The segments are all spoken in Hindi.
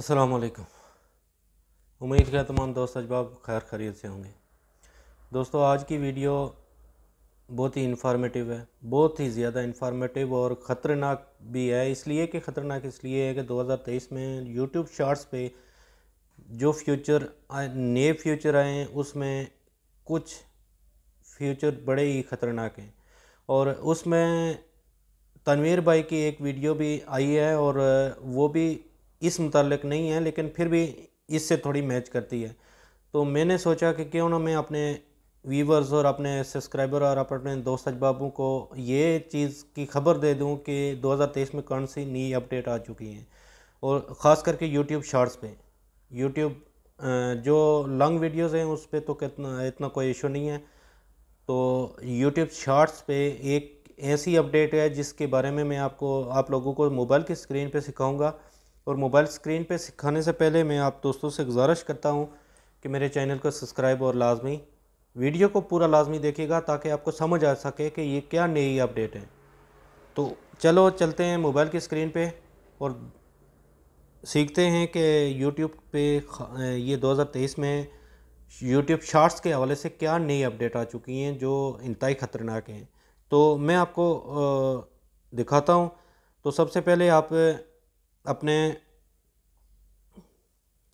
अस्सलाम उम्मीद है तमाम दोस्त अजबाब खैर खरीद से होंगे दोस्तों आज की वीडियो बहुत ही इन्फॉर्मेटिव है बहुत ही ज़्यादा इन्फॉर्मेटिव और ख़तरनाक भी है इसलिए कि ख़तरनाक इसलिए है कि 2023 में यूट्यूब शार्ट्स पे जो फ्यूचर नए फ्यूचर आए हैं उसमें कुछ फ्यूचर बड़े ही ख़तरनाक हैं और उसमें तनवीर भाई की एक वीडियो भी आई है और वो भी इस मुतलक नहीं है लेकिन फिर भी इससे थोड़ी मैच करती है तो मैंने सोचा कि क्यों ना मैं अपने व्यूवर्स और अपने सब्सक्राइबर और अपने दोस्त अजबाबों को ये चीज़ की खबर दे दूँ कि 2023 में कौन सी नई अपडेट आ चुकी हैं और ख़ास करके यूट्यूब शॉर्ट्स पे यूट्यूब जो लॉन्ग वीडियोस हैं उस पर तो कितना इतना कोई इशू नहीं है तो यूट्यूब शॉर्ट्स पे एक ऐसी अपडेट है जिसके बारे में मैं आपको आप लोगों को मोबाइल की स्क्रीन पर सिखाऊँगा और मोबाइल स्क्रीन पे सिखाने से पहले मैं आप दोस्तों से गुजारिश करता हूँ कि मेरे चैनल को सब्सक्राइब और लाजमी वीडियो को पूरा लाजमी देखेगा ताकि आपको समझ आ सके कि ये क्या नई अपडेट है तो चलो चलते हैं मोबाइल की स्क्रीन पे और सीखते हैं कि यूट्यूब पे ये 2023 में यूट्यूब शार्ट्स के हवाले से क्या नई अपडेट आ चुकी हैं जो इंतई ख़तरनाक हैं तो मैं आपको दिखाता हूँ तो सबसे पहले आप अपने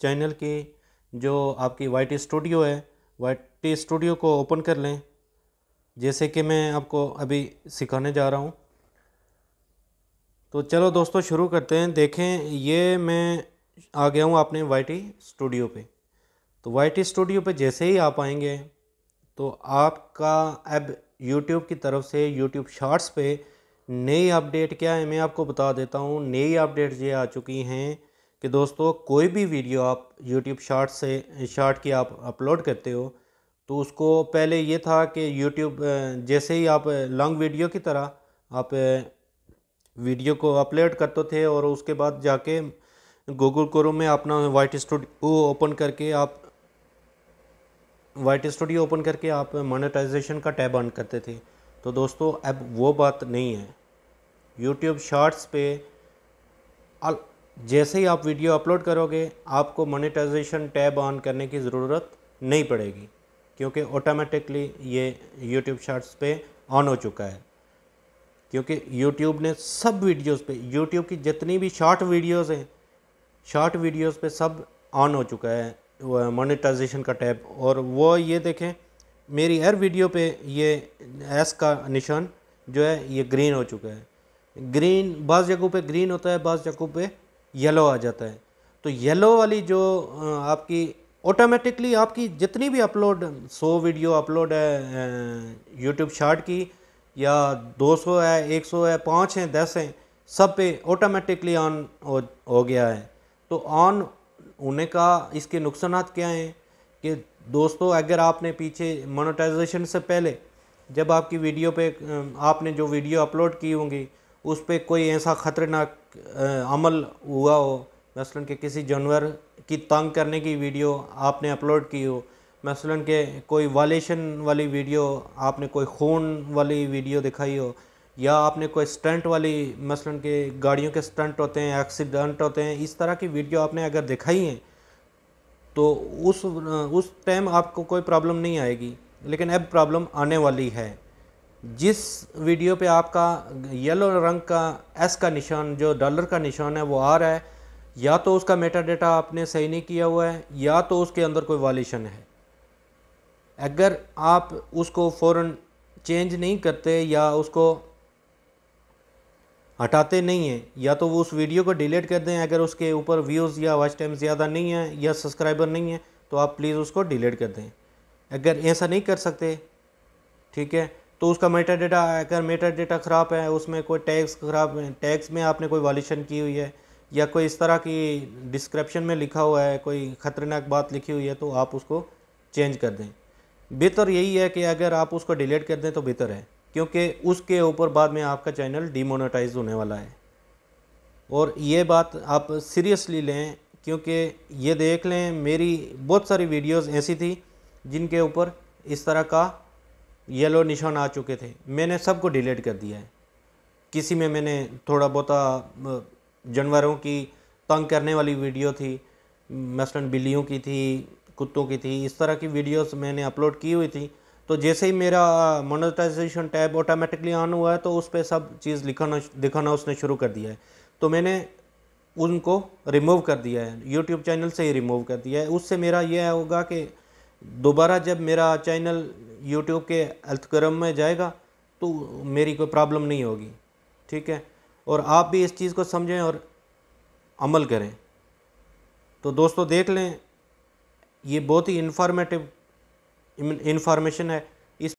चैनल की जो आपकी वाई स्टूडियो है वाई स्टूडियो को ओपन कर लें जैसे कि मैं आपको अभी सिखाने जा रहा हूँ तो चलो दोस्तों शुरू करते हैं देखें ये मैं आ गया हूँ आपने वाई स्टूडियो पे तो वाई स्टूडियो पे जैसे ही आप आएंगे तो आपका अब यूट्यूब की तरफ से यूट्यूब शार्ट्स पे नई अपडेट क्या है मैं आपको बता देता हूँ नई अपडेट ये आ चुकी हैं कि दोस्तों कोई भी वीडियो आप यूट्यूब शार्ट से शार्ट की आप अपलोड करते हो तो उसको पहले ये था कि यूट्यूब जैसे ही आप लॉन्ग वीडियो की तरह आप वीडियो को अपलोड करते थे और उसके बाद जाके गूगल क्रोम में अपना वाइट स्टूडियो ओपन करके आप वाइट स्टूडियो ओपन करके आप मोनेटाइजेशन का टैब ऑन करते थे तो दोस्तों अब वो बात नहीं है यूट्यूब शार्ट्स पे जैसे ही आप वीडियो अपलोड करोगे आपको मोनेटाइजेशन टैब ऑन करने की ज़रूरत नहीं पड़ेगी क्योंकि ऑटोमेटिकली ये यूट्यूब शार्ट्स पे ऑन हो चुका है क्योंकि यूट्यूब ने सब वीडियोस पे यूट्यूब की जितनी भी शॉर्ट वीडियोस हैं शॉर्ट वीडियोस पे सब ऑन हो चुका है मोनेटाइजेशन का टैब और वो ये देखें मेरी हर वीडियो पे ये एस का निशान जो है ये ग्रीन हो चुका है ग्रीन बाज़ जगहों पे ग्रीन होता है बाज़ जगहों पे येलो आ जाता है तो येलो वाली जो आपकी ऑटोमेटिकली आपकी जितनी भी अपलोड 100 वीडियो अपलोड है यूट्यूब शार्ट की या 200 है 100 है पाँच हैं दस हैं सब पे ऑटोमेटिकली ऑन हो, हो गया है तो ऑन होने का इसके नुकसान क्या हैं कि दोस्तों अगर आपने पीछे मोनेटाइजेशन से पहले जब आपकी वीडियो पे आपने जो वीडियो अपलोड की होंगी उस पर कोई ऐसा ख़तरनाक अमल हुआ हो मसलन के किसी जानवर की तंग करने की वीडियो आपने अपलोड की हो मसलन के कोई वायलेशन वाली वीडियो आपने कोई खून वाली वीडियो दिखाई हो या आपने कोई स्टंट वाली मसलन के गाड़ियों के स्टंट होते हैं एक्सीडेंट होते हैं इस तरह की वीडियो आपने अगर दिखाई है तो उस उस टाइम आपको कोई प्रॉब्लम नहीं आएगी लेकिन अब प्रॉब्लम आने वाली है जिस वीडियो पे आपका येलो रंग का एस का निशान जो डॉलर का निशान है वो आ रहा है या तो उसका मेटा डेटा आपने सही नहीं किया हुआ है या तो उसके अंदर कोई वॉलेशन है अगर आप उसको फ़ौर चेंज नहीं करते या उसको हटाते नहीं हैं या तो वो उस वीडियो को डिलीट कर दें अगर उसके ऊपर व्यूज़ या वॉच टाइम ज़्यादा नहीं है या सब्सक्राइबर नहीं है तो आप प्लीज़ उसको डिलीट कर दें अगर ऐसा नहीं कर सकते ठीक है तो उसका मेटा डेटा अगर मेटा डेटा ख़राब है उसमें कोई टैक्स खराब है टैक्स में आपने कोई वॉलीशन की हुई है या कोई इस तरह की डिस्क्रिप्शन में लिखा हुआ है कोई ख़तरनाक बात लिखी हुई है तो आप उसको चेंज कर दें बेहतर यही है कि अगर आप उसको डिलीट कर दें तो बेहतर है क्योंकि उसके ऊपर बाद में आपका चैनल डीमोनेटाइज होने वाला है और ये बात आप सीरियसली लें क्योंकि ये देख लें मेरी बहुत सारी वीडियोस ऐसी थी जिनके ऊपर इस तरह का येलो निशान आ चुके थे मैंने सबको डिलीट कर दिया है किसी में मैंने थोड़ा बहुत जानवरों की तंग करने वाली वीडियो थी मसलन बिल्लियों की थी कुत्तों की थी इस तरह की वीडियोस मैंने अपलोड की हुई थी तो जैसे ही मेरा मोनेटाइजेशन टैब ऑटोमेटिकली ऑन हुआ है तो उस पर सब चीज़ लिखाना दिखाना उसने शुरू कर दिया है तो मैंने उनको रिमूव कर दिया है यूट्यूब चैनल से ही रिमूव कर दिया है उससे मेरा यह होगा कि दोबारा जब मेरा चैनल यूट्यूब के अल्थक्रम में जाएगा तो मेरी कोई प्रॉब्लम नहीं होगी ठीक है और आप भी इस चीज़ को समझें और अमल करें तो दोस्तों देख लें ये बहुत ही इन्फॉर्मेटिव इन्फॉर्मेशन है